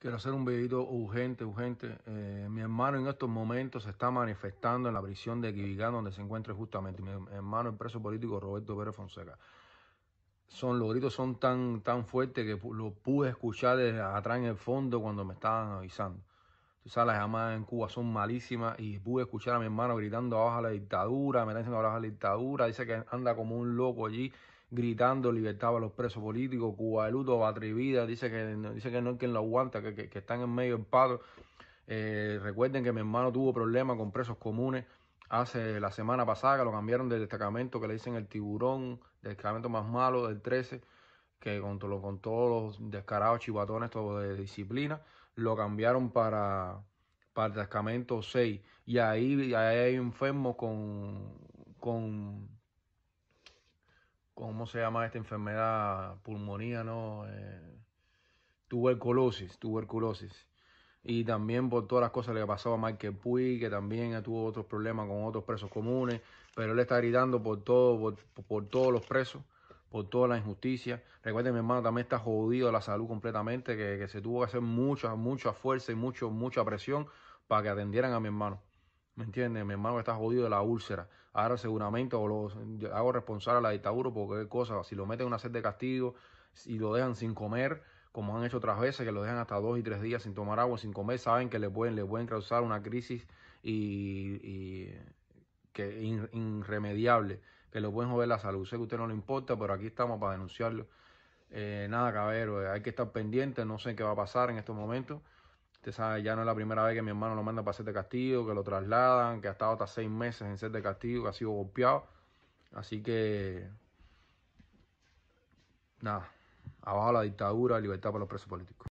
Quiero hacer un videito urgente, urgente. Eh, mi hermano en estos momentos se está manifestando en la prisión de Kivigán, donde se encuentra justamente mi hermano, el preso político Roberto Pérez Fonseca. Son, los gritos son tan, tan fuertes que lo pude escuchar desde atrás en el fondo cuando me estaban avisando. Tú sabes, las llamadas en Cuba son malísimas y pude escuchar a mi hermano gritando abajo a la dictadura, me está diciendo abajo a la dictadura, dice que anda como un loco allí gritando libertad a los presos políticos, Cuba Cubaluto atrevida, dice que, dice que no es quien lo aguanta, que, están en medio del pato. Eh, recuerden que mi hermano tuvo problemas con presos comunes hace la semana pasada, lo cambiaron del destacamento que le dicen el tiburón, destacamento más malo del 13, que con, con todos los descarados chivatones todo de disciplina, lo cambiaron para, para el destacamento 6. Y ahí, ahí hay enfermos con, con ¿cómo se llama esta enfermedad? Pulmonía, ¿no? Eh, tuberculosis, tuberculosis. Y también por todas las cosas que le pasaba a Michael Puy, que también tuvo otros problemas con otros presos comunes, pero él está gritando por todo, por, todos los presos, por toda la injusticia. Recuerden, mi hermano también está jodido la salud completamente, que, que se tuvo que hacer mucha, mucha fuerza y mucho, mucha presión para que atendieran a mi hermano. ¿Me entiendes? Mi hermano está jodido de la úlcera. Ahora seguramente o lo hago responsable a la dictadura porque qué cosa, si lo meten en una sed de castigo y lo dejan sin comer, como han hecho otras veces, que lo dejan hasta dos y tres días sin tomar agua, sin comer, saben que le pueden, le pueden causar una crisis y, que irremediable, que lo pueden joder la salud. Sé que a usted no le importa, pero aquí estamos para denunciarlo. Eh, nada, caballero, eh, hay que estar pendiente, no sé qué va a pasar en estos momentos. Usted sabe, ya no es la primera vez que mi hermano lo manda para de castigo, que lo trasladan, que ha estado hasta seis meses en ser de castigo, que ha sido golpeado. Así que, nada, abajo la dictadura, libertad para los presos políticos.